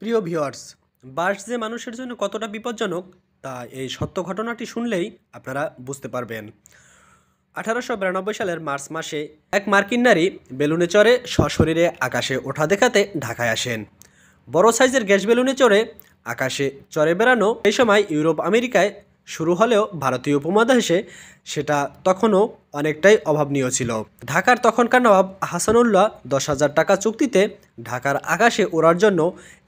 প্রিয় ভিওয়ার্স বাস যে মানুষের জন্য কতটা বিপজ্জনক তা এই সত্য ঘটনাটি শুনলেই আপনারা বুঝতে পারবেন আঠারোশো বিরানব্বই সালের মার্চ মাসে এক মার্কিন নারী বেলুনে চড়ে সশরীরে আকাশে ওঠা দেখাতে ঢাকায় আসেন বড় সাইজের গ্যাস বেলুনে চড়ে আকাশে চড়ে বেড়ানো এই সময় ইউরোপ আমেরিকায় শুরু হলেও ভারতীয় উপমহাদেশে সেটা তখনও অনেকটাই অভাবনীয় ছিল ঢাকার তখনকার নবাব হাসানুল্লাহ দশ হাজার টাকা চুক্তিতে ঢাকার আকাশে ওড়ার জন্য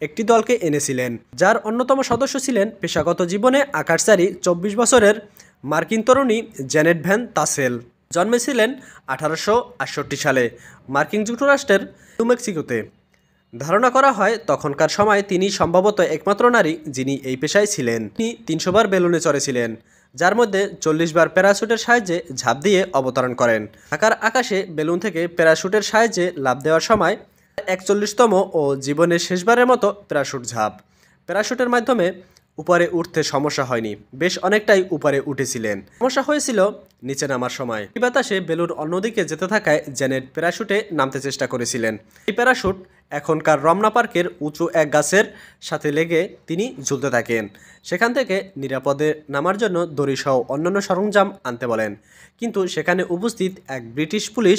একটি দলকে এনেছিলেন যার অন্যতম সদস্য ছিলেন পেশাগত জীবনে আকাশচারী চব্বিশ বছরের মার্কিন তরুণী জ্যানেট ভ্যান তাসেল জন্মেছিলেন আঠারোশো সালে মার্কিন যুক্তরাষ্ট্রের টু মেক্সিকোতে ধারণা করা হয় তখনকার সময় তিনি সম্ভবত একমাত্র নারী যিনি এই পেশায় ছিলেন তিনি তিনশোবার বেলুনে চড়েছিলেন যার মধ্যে চল্লিশ বার প্যারাশুটের সাহায্যে ঝাঁপ দিয়ে অবতরণ করেন ঢাকার আকাশে বেলুন থেকে প্যারাসুটের সাহায্যে লাভ দেওয়ার সময় একচল্লিশতম ও জীবনের শেষবারের মতো প্যারাসুট ঝাঁপ প্যারাশুটের মাধ্যমে উপরে উঠতে সমস্যা হয়নি বেশ অনেকটাই উপরে উঠেছিলেন সমস্যা হয়েছিল নিচে নামার সময় বাতাসে বেলুন অন্যদিকে যেতে থাকায় জেনেট প্যারাসুটে নামতে চেষ্টা করেছিলেন এই প্যারাসুট এখনকার রমনা পার্কের উঁচু এক গাছের সাথে লেগে তিনি ঝুলতে থাকেন সেখান থেকে নিরাপদে নামার জন্য দড়িসহ অন্যান্য সরঞ্জাম আনতে বলেন কিন্তু সেখানে উপস্থিত এক ব্রিটিশ পুলিশ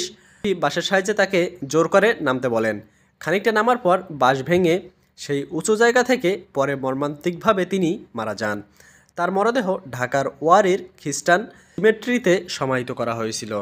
বাসের সাহায্যে তাকে জোর করে নামতে বলেন খানিকটা নামার পর বাস ভেঙে সেই উঁচু জায়গা থেকে পরে মর্মান্তিকভাবে তিনি মারা যান তার মরদেহ ঢাকার ওয়ারির খ্রিস্টান সিমেট্রিতে সমাহিত করা হয়েছিল